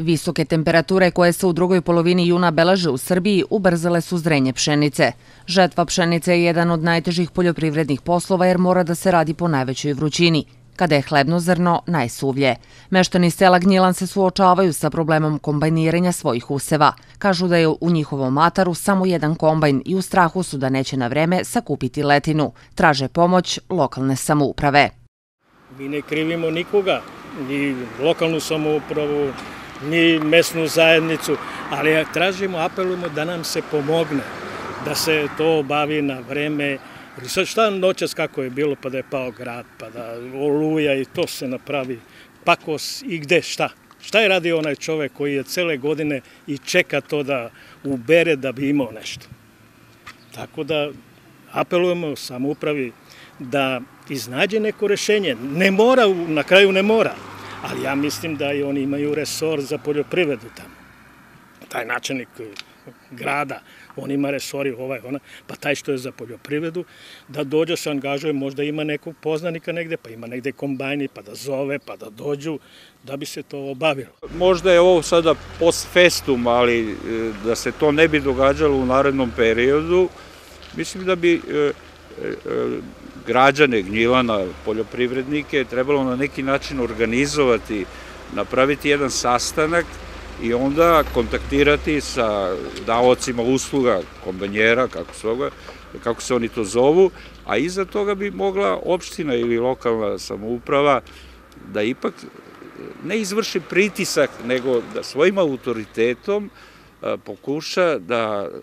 Visoke temperature koje se u drugoj polovini juna belaže u Srbiji ubrzale su zrenje pšenice. Žetva pšenice je jedan od najtežih poljoprivrednih poslova jer mora da se radi po najvećoj vrućini, kada je hlebno zrno najsuvlje. Meštani sela Gnjilan se suočavaju sa problemom kombajniranja svojih useva. Kažu da je u njihovom mataru samo jedan kombajn i u strahu su da neće na vreme sakupiti letinu. Traže pomoć lokalne samouprave. Mi ne krivimo nikoga, ni lokalnu samoupravu, ni mesnu zajednicu, ali tražimo, apelujemo da nam se pomogne, da se to obavi na vreme. Sad šta noćas kako je bilo, pa da je pao grad, pa da oluja i to se napravi, pakos i gde šta. Šta je radio onaj čovek koji je cele godine i čeka to da ubere da bi imao nešto? Tako da apelujemo samoupravi da iznađe neko rešenje. Ne mora, na kraju ne mora, ali ja mislim da i oni imaju resor za poljoprivredu tamo. Taj načelnik eh, grada, on ima resori, ovaj, ona, pa taj što je za poljoprivredu, da dođe se angažuje, možda ima nekog poznanika negde, pa ima negde kombajni, pa da zove, pa da dođu, da bi se to obavilo. Možda je ovo sada post festum, ali eh, da se to ne bi događalo u narednom periodu, mislim da bi eh, građane Gnjilana, poljoprivrednike, trebalo na neki način organizovati, napraviti jedan sastanak i onda kontaktirati sa davocima usluga, kombanjera, kako se, ovoga, kako se oni to zovu, a iza toga bi mogla opština ili lokalna samouprava da ipak e, ne izvrši pritisak, nego da svojim autoritetom e, pokuša da, e,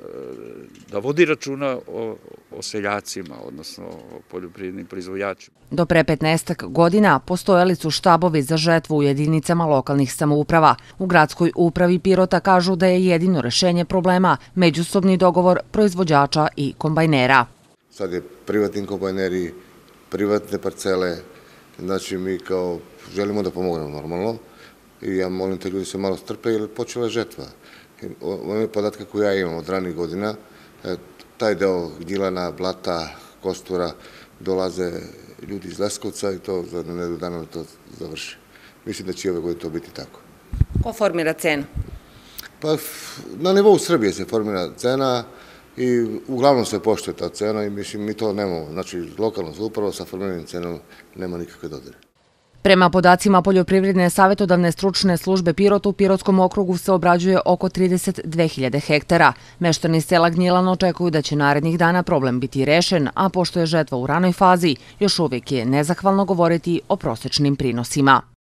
da vodi računa o, o seljacima, odnosno o poljoprivrednim proizvojačima. Do pre 15 godina postojali su štabovi za žetvu u jedinicama lokalnih samouprava. U gradskoj upravi Pirota kažu da je jedino rešenje problema međusobni dogovor proizvođača i kombajnera. Sad je privatni kombajneri, privatne parcele, znači mi kao želimo da pomognemo normalno i ja molim te ljudi da se malo strpe jer počela je žetva. Ove podatke koje ja imam od ranih godina, E, taj deo gnjilana, blata, kostura, dolaze ljudi iz Leskovca i to za nedelju dana da to završi. Mislim da će i ove godine to biti tako. Ko formira cenu? Pa na nivou Srbije se formira cena i uglavnom se poštuje ta cena i mislim mi to nemamo. Znači lokalno se sa formiranim cenom nema nikakve dodire. Prema podacima Poljoprivredne savjetodavne stručne službe Pirot, u Pirotskom okrugu se obrađuje oko 32.000 hektara. Meštani sela Gnjilano očekuju da će narednih dana problem biti rešen, a pošto je žetva u ranoj fazi, još uvijek je nezahvalno govoriti o prosečnim prinosima.